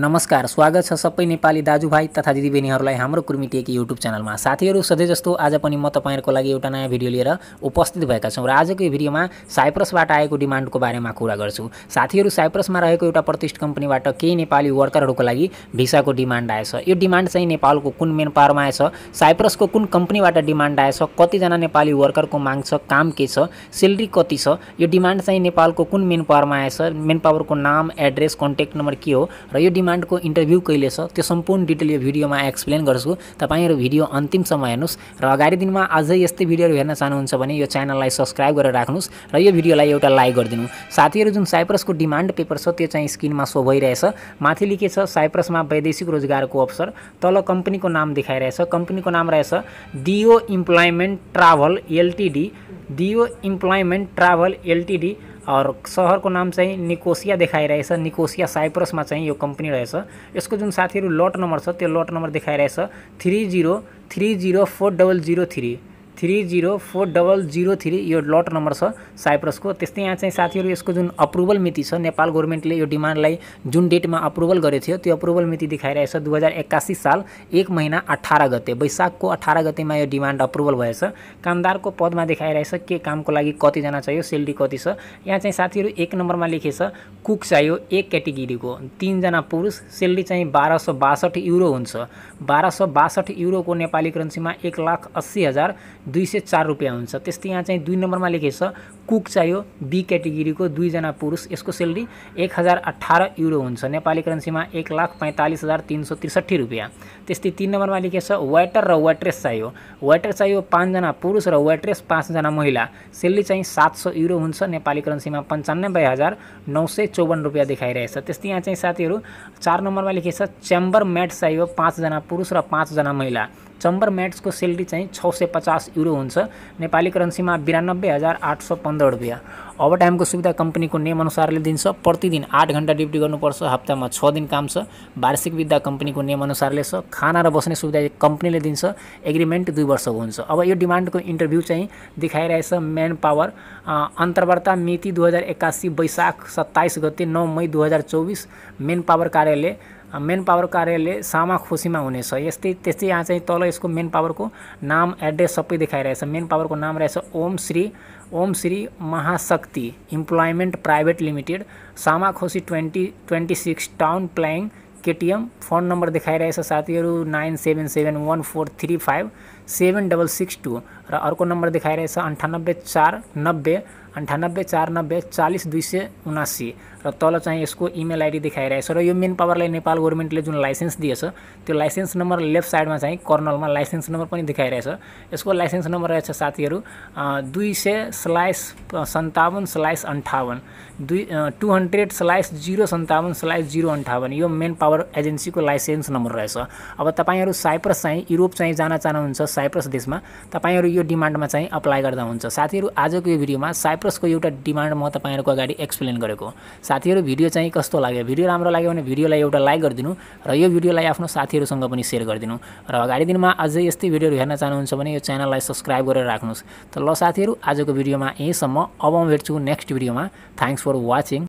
नमस्कार स्वागत छ सबै नेपाली दाजुभाइ तथा दिदीबहिनीहरूलाई हाम्रो कुर्मी टेक युट्युब च्यानलमा साथीहरू सधैँ जस्तो आज पनि म तपाईँहरूको लागि एउटा नयाँ भिडियो लिएर उपस्थित भएका छौँ र आजको यो भिडियोमा साइप्रसबाट आएको डिमान्डको बारेमा कुरा गर्छु साथीहरू साइप्रसमा रहेको एउटा प्रतिष्ठित कम्पनीबाट केही नेपाली वर्करहरूको लागि भिसाको डिमान्ड आएछ यो डिमान्ड चाहिँ नेपालको कुन मेन पावरमा आएछ साइप्रसको कुन कम्पनीबाट डिमान्ड आएछ कतिजना नेपाली वर्करको माग छ काम के छ सेलरी कति छ यो डिमान्ड चाहिँ नेपालको कुन मेन पावरमा आएछ मेन पावरको नाम एड्रेस कन्ट्याक्ट नम्बर के हो र यो डिमान्डको इन्टरभ्यू कहिले छ त्यो सम्पूर्ण डिटेल यो भिडियोमा एक्सप्लेन गर्छु तपाईँहरू भिडियो अन्तिमसम्म हेर्नुहोस् र अगाडि दिनमा अझै यस्तै भिडियोहरू हेर्न चाहनुहुन्छ भने यो च्यानललाई सब्सक्राइब गरेर राख्नुहोस् र यो भिडियोलाई एउटा लाइक गरिदिनु साथीहरू जुन साइप्रसको डिमान्ड पेपर छ त्यो चाहिँ स्क्रिनमा सो भइरहेछ माथि छ साइप्रसमा वैदेशिक रोजगारको अवसर तल कम्पनीको नाम देखाइरहेछ कम्पनीको नाम रहेछ दियो इम्प्लोइमेन्ट ट्राभल एलटिडी दियो इम्प्लोइमेन्ट ट्राभल एलटिडी और शहर को नाम चाहिए निकोसिया रहे निकोसिया साइप्रस में चाहिए कंपनी रहे इसको जो साथी लट नंबर छो लट लट दिखाई रहे three zero three zero four double zero three three zero four double zero three यो लट नम्बर छ साइप्रसको त्यस्तै यहाँ चाहिँ साथीहरू यसको जुन अप्रुभल मिति छ नेपाल गभर्मेन्टले यो डिमान्डलाई जुन डेटमा अप्रुभल गरेको थियो त्यो अप्रुभल मिति देखाइरहेछ दुई हजार एक्कासी साल एक महिना अठार गते वैशाखको अठार गतेमा यो डिमान्ड अप्रुभल भएछ कामदारको पदमा देखाइरहेछ के कामको लागि कतिजना चाहियो सेलरी कति छ यहाँ चाहिँ साथीहरू एक नम्बरमा लेखेछ कुक चाहियो एक क्याटेगोरीको तिनजना पुरुष सेलरी चाहिँ बाह्र सौ बासठ युरो हुन्छ बाह्र सौ बासठ युरोको नेपाली करेन्सीमा एक लाख अस्सी हजार दुई सय चार रुपियाँ हुन्छ त्यस्तै यहाँ चाहिँ दुई नम्बरमा लेखेको छ कुक चाहियो बी क्याटेगोरीको दुईजना पुरुष यसको सेलेरी एक हजार अठार युरो हुन्छ नेपाली करेन्सीमा एक लाख पैँतालिस हजार तिन सौ त्रिसठी रुपियाँ त्यस्तै तिन नम्बरमा लेखेको छ वाइटर र वाइट्रेस चाहियो वाइटर चाहियो पाँचजना पुरुष र वाइट्रेस पाँचजना महिला सेलेरी चाहिँ सात सौ युरो हुन्छ नेपाली करेन्सीमा पन्चानब्बे हजार नौ सय चौवन्न रुपियाँ देखाइरहेछ त्यस्तै यहाँ चाहिँ साथीहरू चार नम्बरमा लेखेको छ च्याम्बर म्याट चाहियो पाँचजना पुरुष र पाँचजना महिला चम्बर म्याट्सको सेलरी चाहिँ छ सय पचास युरो हुन्छ नेपाली करेन्सीमा बिरानब्बे हजार आठ सय पन्ध्र रुपियाँ ओभर टाइमको सुविधा कम्पनीको नियम अनुसारले दिन्छ प्रतिदिन आठ घन्टा ड्युटी गर्नुपर्छ हप्तामा छ दिन काम छ वार्षिक विद्या कम्पनीको नियम अनुसारले छ खाना र बस्ने सुविधा कम्पनीले दिन्छ एग्रिमेन्ट दुई वर्षको हुन्छ अब यो डिमान्डको इन्टरभ्यू चाहिँ देखाइरहेछ म्यान पावर अन्तर्वार्ता मिति दुई हजार एक्कासी वैशाख सत्ताइस गते नौ मई दुई हजार चौबिस मेन पावर कार्यालय मेन पावर कार्यालय सामा में होने ये त्यस्तै यहाँ से तल इसको मेन पावर को नाम एड्रेस दिखाई रहे मेन पावर को नाम रहे ओम श्री ओम श्री महाशक्ति इम्प्लॉयमेंट प्राइवेट लिमिटेड सामा खुशी twenty twenty six town planning KTM phone दिखाई रहे साथी nine seven seven one four three five seven double six two रो नंबर दिखाई रहे अंठानब्बे चार नब्बे अन्ठानब्बे चार नब्बे चालिस दुई सय उनासी र तल चाहिँ यसको इमेल आइडी देखाइरहेछ र यो मेन पावरलाई नेपाल गभर्मेन्टले जुन लाइसेन्स दिएछ त्यो लाइसेन्स नम्बर लेफ्ट साइडमा चाहिँ कर्नलमा लाइसेन्स नम्बर पनि देखाइरहेछ यसको लाइसेन्स नम्बर रहेछ साथीहरू दुई सय स्लाइस सन्ताउन्न स्लाइस अन्ठाउन्न दुई टु हन्ड्रेड स्लाइस जिरो सन्ताउन्न स्लाइस जिरो अन्ठाउन्न यो मेन पावर एजेन्सीको लाइसेन्स नम्बर रहेछ अब तपाईँहरू साइप्रस चाहिँ युरोप चाहिँ जान चाहनुहुन्छ साइप्रस देशमा तपाईँहरू यो डिमान्डमा चाहिँ अप्लाई गर्दा हुन्छ साथीहरू आजको यो भिडियोमा साइप साइप्रसको एउटा डिमान्ड म तपाईँहरूको अगाडि एक्सप्लेन गरेको साथीहरू भिडियो चाहिँ कस्तो लाग्यो भिडियो राम्रो लाग्यो भने भिडियोलाई एउटा लाइक गरिदिनु र यो भिडियोलाई आफ्नो साथीहरूसँग पनि सेयर गरिदिनु र अगाडि दिनमा अझै यस्तै भिडियोहरू हेर्न चाहनुहुन्छ भने यो च्यानललाई सब्सक्राइब गरेर राख्नुहोस् त ल साथीहरू आजको भिडियोमा यहीँसम्म अब म भेट्छु नेक्स्ट भिडियोमा थ्याङ्क्स फर वाचिङ